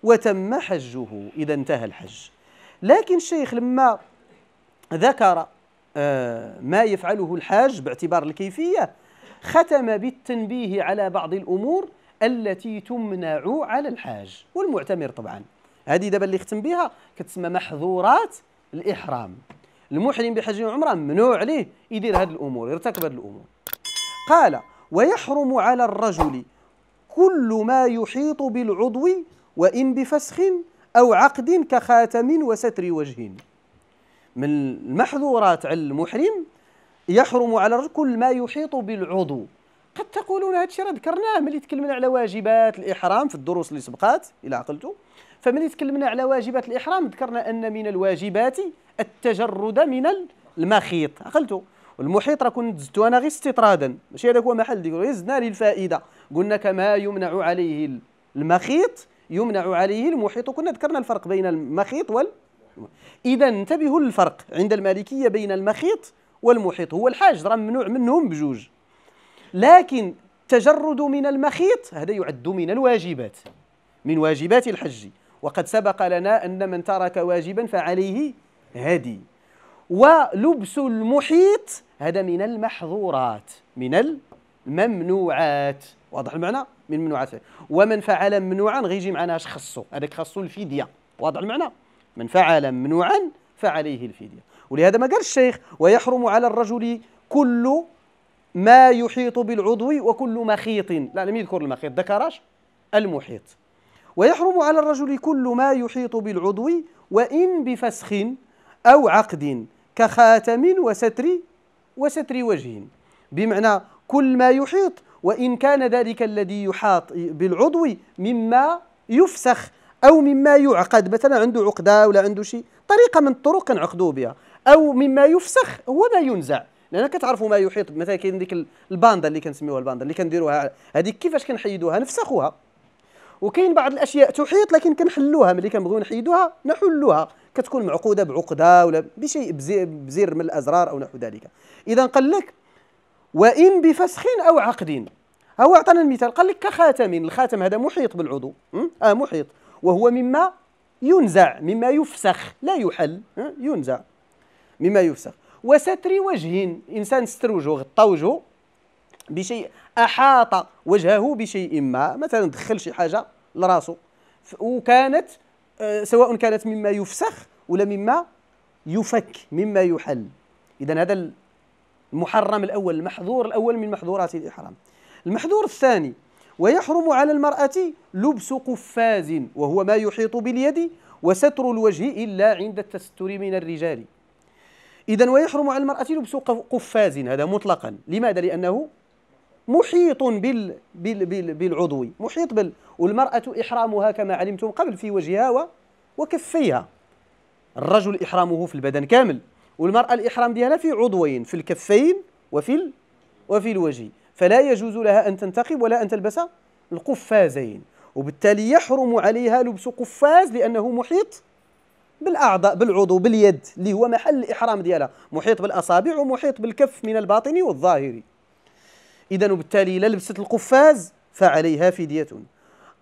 وتم حجه إذا انتهى الحج لكن الشيخ لما ذكر آه، ما يفعله الحاج باعتبار الكيفية ختم بالتنبيه على بعض الأمور التي تمنع على الحاج والمعتمر طبعا هذه دابا اللي ختم بها كتسمى محظورات الإحرام المحرم بحج وعمرة ممنوع عليه يدير هذه الأمور يرتكب هذه الأمور قال ويحرم على الرجل كل ما يحيط بالعضو وإن بفسخ أو عقد كخاتم وستر وجه من المحظورات على المحرم يحرم على الرجل كل ما يحيط بالعضو قد تقولون هذا الشيء راه ذكرناه ملي تكلمنا على واجبات الإحرام في الدروس اللي سبقات إلى عقلته فملي تكلمنا على واجبات الإحرام ذكرنا أن من الواجبات التجرد من المخيط عقلتوا المحيط راه كنت زدتو انا غير استطرادا ماشي هذاك هو محل ديك غير زدنا ليه الفائده قلنا كما يمنع عليه المخيط يمنع عليه المحيط وكنا ذكرنا الفرق بين المخيط وال اذا انتبهوا للفرق عند المالكيه بين المخيط والمحيط هو الحاج راه ممنوع منهم بجوج لكن التجرد من المخيط هذا يعد من الواجبات من واجبات الحج وقد سبق لنا أن من ترك واجبا فعليه هدي ولبس المحيط هذا من المحظورات من الممنوعات واضح المعنى من ممنوعات ومن فعل ممنوعا غيجي معنا اش خصو هذاك خصو الفديه واضح المعنى من فعل ممنوعا فعليه الفديه ولهذا ما قال الشيخ ويحرم على الرجل كل ما يحيط بالعضو وكل مخيط لا لم يذكر المخيط ذكرش المحيط ويحرم على الرجل كل ما يحيط بالعضو وإن بفسخ أو عقد كخاتم وستر وستر وجه بمعنى كل ما يحيط وإن كان ذلك الذي يحاط بالعضو مما يفسخ أو مما يعقد مثلا عنده عقدة ولا عنده شيء طريقة من الطرق كنعقدوه بها أو مما يفسخ هو ما ينزع لان كتعرفوا ما يحيط مثلا كاين ديك الباندا اللي كنسميوها الباندا اللي كنديروها هذيك كيفاش كنحيدوها نفسخوها وكاين بعض الاشياء تحيط لكن كنحلوها ملي كنبغيو نحيدوها نحلوها كتكون معقوده بعقده ولا بشيء بزير من الازرار او نحو ذلك اذا قال لك وان بفسخ او عقد هو عطانا المثال قال لك كخاتم الخاتم هذا محيط بالعضو اه محيط وهو مما ينزع مما يفسخ لا يحل ينزع مما يفسخ وستر وجه انسان ستر وجهه غطى وجهه بشيء احاط وجهه بشيء ما مثلا دخل شي حاجه لراسو وكانت آه، سواء كانت مما يفسخ ولا مما يفك مما يحل اذا هذا المحرم الاول المحظور الاول من محظورات الاحرام المحظور الثاني ويحرم على المرأة لبس قفاز وهو ما يحيط باليد وستر الوجه إلا عند التستر من الرجال إذا ويحرم على المرأة لبس قفاز هذا مطلقا لماذا؟ لأنه محيط بال بال بال بالعضو محيط بال والمرأة إحرامها كما علمتم قبل في وجهها وكفيها الرجل إحرامه في البدن كامل والمرأة الإحرام ديالها في عضوين في الكفين وفي ال... وفي الوجه فلا يجوز لها أن تنتقب ولا أن تلبس القفازين وبالتالي يحرم عليها لبس قفاز لأنه محيط بالاعضاء بالعضو باليد اللي هو محل الاحرام ديالها محيط بالاصابع ومحيط بالكف من الباطني والظاهري إذا وبالتالي إلا لبست القفاز فعليها فدية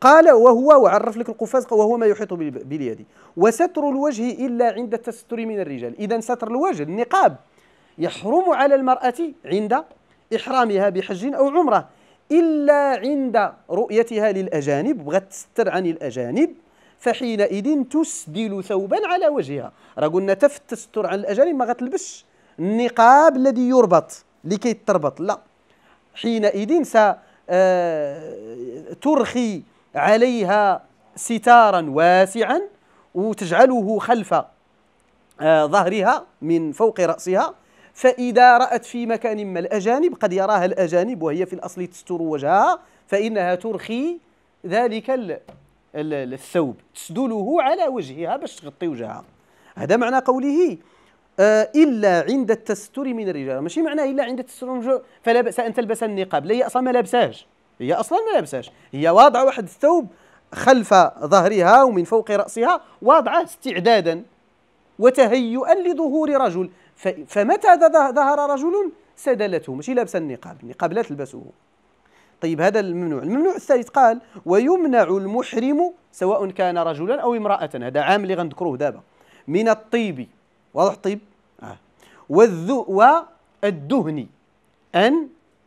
قال وهو وعرف لك القفاز وهو ما يحيط باليد وستر الوجه إلا عند التستر من الرجال إذا ستر الوجه النقاب يحرم على المرأة عند إحرامها بحج أو عمرة إلا عند رؤيتها للأجانب بغت تستر عن الأجانب فحينئذ تسدل ثوبا على وجهها راه قلنا تف التستر عن الأجانب ما غتلبسش النقاب الذي يربط لكي تربط لا حينئذ سترخي آه، عليها ستارا واسعا وتجعله خلف آه، ظهرها من فوق رأسها فإذا رأت في مكان ما الأجانب قد يراها الأجانب وهي في الأصل تستر وجهها فإنها ترخي ذلك الثوب تسدله على وجهها باش تغطي وجهها هذا معنى قوله آه، إلا عند التستر من الرجال ماشي معناه إلا عند التستر من الرجال فلا بأس أن تلبس النقاب لا هي أصلا ما لابساش هي أصلا ما لابساش هي واضعة واحد الثوب خلف ظهرها ومن فوق رأسها واضعة استعدادا وتهيئا لظهور رجل فمتى ظهر رجل سدلته ماشي لابس النقاب النقاب لا تلبسه طيب هذا الممنوع الممنوع الثالث قال ويمنع المحرم سواء كان رجلا أو امرأة هذا عام اللي غنذكروه دابا من الطيب واضح الطيب والذؤ والدهن أن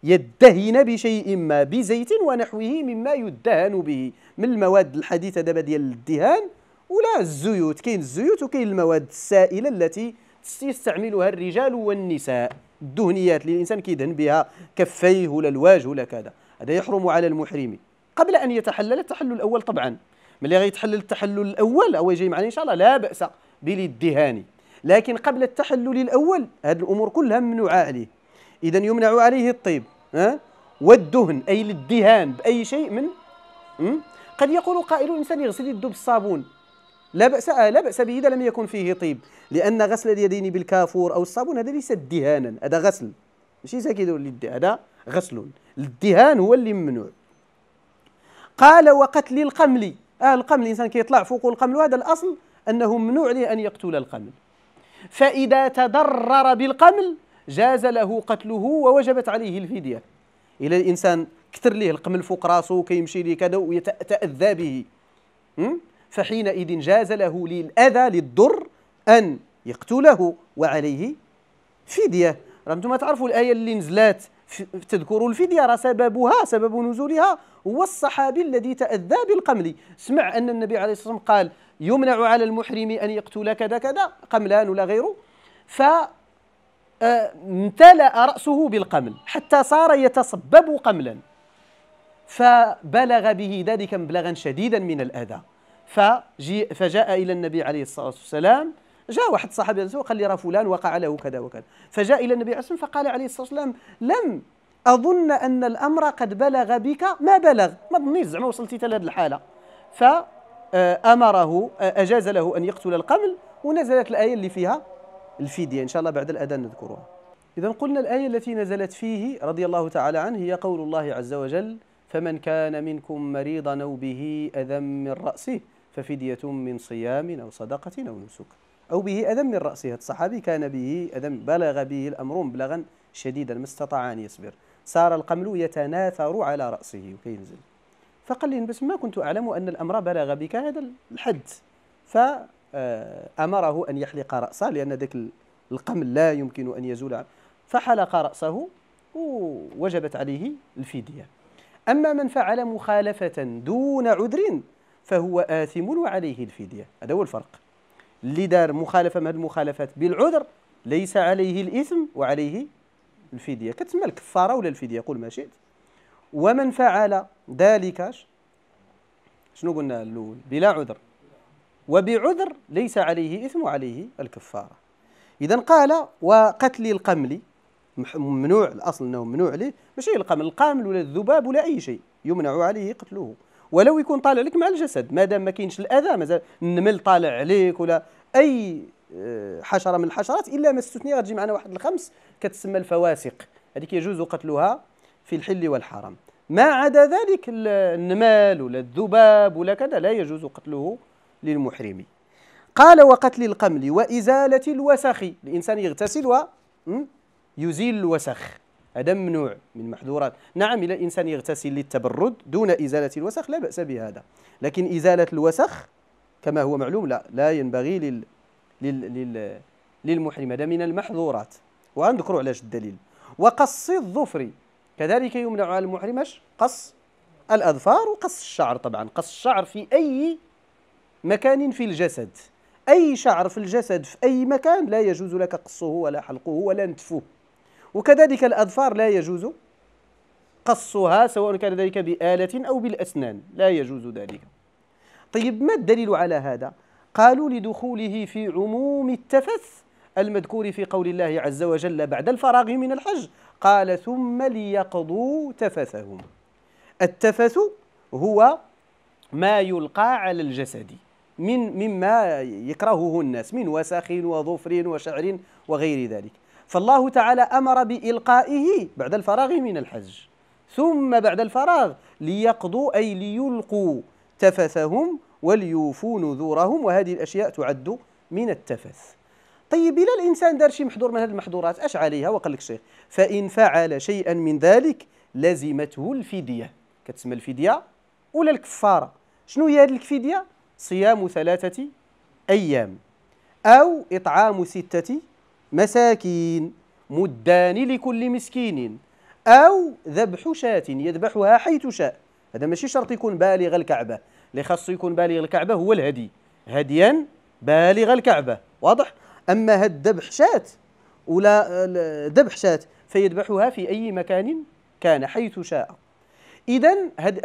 يدهن بشيء ما بزيت ونحوه مما يدهن به من المواد الحديثة دابا ديال الدهان ولا الزيوت كاين الزيوت وكاين المواد السائلة التي يستعملها الرجال والنساء الدهنيات اللي الإنسان كيدهن بها كفيه ولا الوجه ولا كذا هذا يحرم على المحرم قبل أن يتحلل التحلل الأول طبعا ملي غيتحلل التحلل الأول أو يجي معنا إن شاء الله لا بأس بالدهان لكن قبل التحلل الأول هذه الأمور كلها ممنوعة عليه إذا يمنع عليه الطيب أه؟ والدهن أي الدهان بأي شيء من م? قد يقول قائل الإنسان يغسل يده بالصابون لا بأس آه لا بأس به إذا لم يكن فيه طيب لأن غسل اليدين بالكافور أو الصابون هذا ليس دهانا هذا غسل ماشي ساكت هذا غسل الدهان هو اللي ممنوع قال وقتل القمل آه القمل الإنسان كيطلع كي فوق القمل وهذا الأصل أنه ممنوع عليه أن يقتل القمل فإذا تضرر بالقمل جاز له قتله ووجبت عليه الفدية إلى الإنسان كثر ليه القمل فوق راسه كيمشي ليه كذا ويتأذى به فحينئذ جاز له للأذى للضر أن يقتله وعليه فدية راه انتم تعرفوا الآية اللي نزلات تذكروا الفدية راه سببها سبب نزولها هو الصحابي الذي تأذى بالقمل سمع أن النبي عليه الصلاة والسلام قال يمنع على المحرم أن يقتل كذا كذا قملان ولا غيره ف آه، امتلأ رأسه بالقمل حتى صار يتصبب قملا فبلغ به ذلك مبلغا شديدا من الأذى فجاء إلى النبي عليه الصلاة والسلام جاء واحد الصحابي وقال لي راه فلان وقع له كذا وكذا فجاء إلى النبي عليه الصلاة والسلام فقال عليه الصلاة والسلام لم أظن أن الأمر قد بلغ بك ما بلغ ما ظنيت زعما وصلتي حتى هذه الحالة ف آه، امره آه، اجاز له ان يقتل القمل ونزلت الايه اللي فيها الفديه ان شاء الله بعد الاذان نذكرها اذا قلنا الايه التي نزلت فيه رضي الله تعالى عنه هي قول الله عز وجل فمن كان منكم مريضا او به اذى من راسه ففديه من صيام او صدقه او نسك او به اذى من راسه الصحابي كان به اذى بلغ به الامر بلغا شديدا ما استطاع ان يصبر صار القمل يتناثر على راسه وكينزل فقال لي بس ما كنت أعلم أن الأمر بلغ بك هذا الحد فأمره أن يحلق رأسه لأن ذاك القمل لا يمكن أن يزول فحلق رأسه ووجبت عليه الفدية أما من فعل مخالفة دون عذر فهو آثم وعليه الفدية هذا هو الفرق اللي دار مخالفة من المخالفات بالعذر ليس عليه الإثم وعليه الفدية كتسمى الكفارة ولا الفدية قل ما شئت ومن فعل ذلك شنو قلنا الأول بلا عذر وبعذر ليس عليه إثم عليه الكفارة إذا قال وقتل القمل ممنوع الأصل أنه ممنوع عليه ماشي القمل القامل ولا الذباب ولا أي شيء يمنع عليه قتله ولو يكون طالع لك مع الجسد ما دام ما كاينش الأذى مازال النمل طالع عليك ولا أي آه، حشرة من الحشرات إلا ما استثني غتجي معنا واحد الخمس كتسمى الفواسق هذيك يجوز قتلها في الحل والحرم ما عدا ذلك النمال ولا الذباب ولا كذا لا يجوز قتله للمحرم قال وقتل القمل وإزالة الوسخ الإنسان يغتسل ويزيل الوسخ هذا ممنوع من محظورات نعم إلى الإنسان يغتسل للتبرد دون إزالة الوسخ لا بأس بهذا لكن إزالة الوسخ كما هو معلوم لا لا ينبغي لل لل لل للمحرم هذا من المحظورات وغنذكروا علاش الدليل وقص الظفر كذلك يمنع على المحرم قص الأظفار وقص الشعر طبعا قص الشعر في أي مكان في الجسد أي شعر في الجسد في أي مكان لا يجوز لك قصه ولا حلقه ولا نتفه وكذلك الأظفار لا يجوز قصها سواء كان ذلك بآلة أو بالأسنان لا يجوز ذلك طيب ما الدليل على هذا؟ قالوا لدخوله في عموم التفث المذكور في قول الله عز وجل بعد الفراغ من الحج قال ثم ليقضوا تفثهم التفث هو ما يلقى على الجسد من مما يكرهه الناس من وسخ وظفر وشعر وغير ذلك فالله تعالى أمر بإلقائه بعد الفراغ من الحج ثم بعد الفراغ ليقضوا أي ليلقوا تفثهم وليوفوا نذورهم وهذه الأشياء تعد من التفث طيب الى الإنسان دار شي محظور من هذه المحظورات أش عليها وقال لك الشيخ فإن فعل شيئا من ذلك لزمته الفدية كتسمى الفدية ولا الكفارة شنو هي هذه الفدية صيام ثلاثة أيام أو إطعام ستة مساكين مدان لكل مسكين أو ذبح شاة يذبحها حيث شاء هذا ماشي شرط يكون بالغ الكعبة اللي خاصو يكون بالغ الكعبة هو الهدي هديا بالغ الكعبة واضح أما هاد الذبح شاة ولا ذبح شاة فيذبحها في أي مكان كان حيث شاء إذا هاد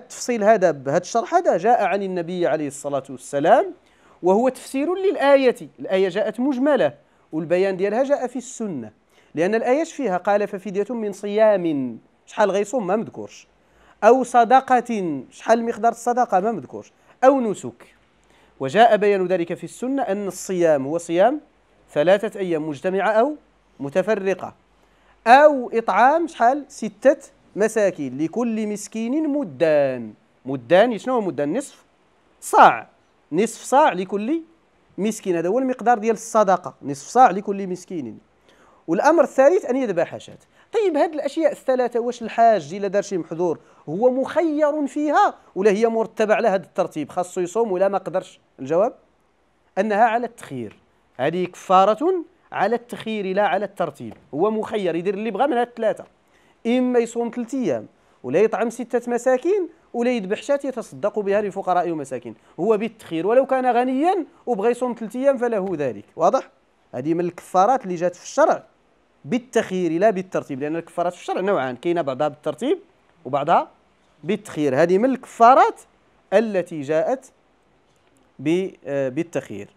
التفصيل هذا بهذا الشرح هذا جاء عن النبي عليه الصلاة والسلام وهو تفسير للآية الآية جاءت مجملة والبيان ديالها جاء في السنة لأن الآية فيها قال ففدية من صيام شحال غيصوم ما مذكورش أو صدقة شحال مقدار الصدقة ما مذكورش أو نسك وجاء بيان ذلك في السنة أن الصيام هو صيام ثلاثة أيام مجتمعة أو متفرقة أو إطعام شحال ستة مساكين لكل مسكين مدان مدان شنو هو مدان نصف صاع نصف صاع لكل مسكين هذا هو المقدار ديال الصدقة نصف صاع لكل مسكين والأمر الثالث أن يذبح شاة طيب هذه الاشياء الثلاثه واش الحاج الا دار شي محظور هو مخير فيها ولا هي مرتبه على هذا الترتيب خاصو يصوم ولا ما قدرش الجواب انها على التخيير هذه كفاره على التخيير لا على الترتيب هو مخير يدير اللي بغى من هاد الثلاثه اما يصوم ثلاث ايام ولا يطعم سته مساكين ولا يذبح شاة يتصدق بها للفقراء ومساكين هو بالتخير ولو كان غنيا وبغى يصوم ثلاث ايام فله ذلك واضح هذه من الكفارات اللي جات في الشرع بالتخيير لا بالترتيب لان الكفارات في الشرع نوعان كاينه بعضها بالترتيب وبعضها بالتخيير هذه من الكفارات التي جاءت آه، بالتخيير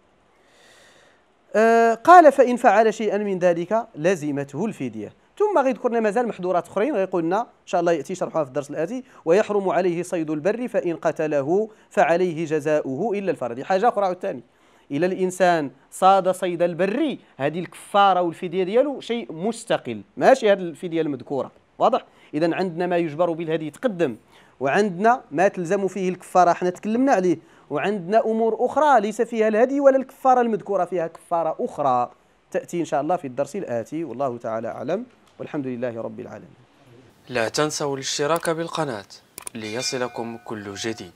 آه، قال فإن فعل شيئا من ذلك لزمته الفدية ثم غيذكرنا مازال محظورات اخرين غيقولنا ان شاء الله ياتي شرحها في الدرس الاتي ويحرم عليه صيد البر فان قتله فعليه جزاؤه الا الفرد حاجه اخرى ثاني الى الانسان صاد صيد البري هذه الكفاره والفديه ديالو شيء مستقل ماشي هذه الفديه المذكوره واضح اذا عندنا ما يجبر به الهدي يتقدم وعندنا ما تلزم فيه الكفاره حنا تكلمنا عليه وعندنا امور اخرى ليس فيها الهدي ولا الكفاره المذكوره فيها كفاره اخرى تاتي ان شاء الله في الدرس الاتي والله تعالى اعلم والحمد لله رب العالمين لا تنسوا الاشتراك بالقناه ليصلكم كل جديد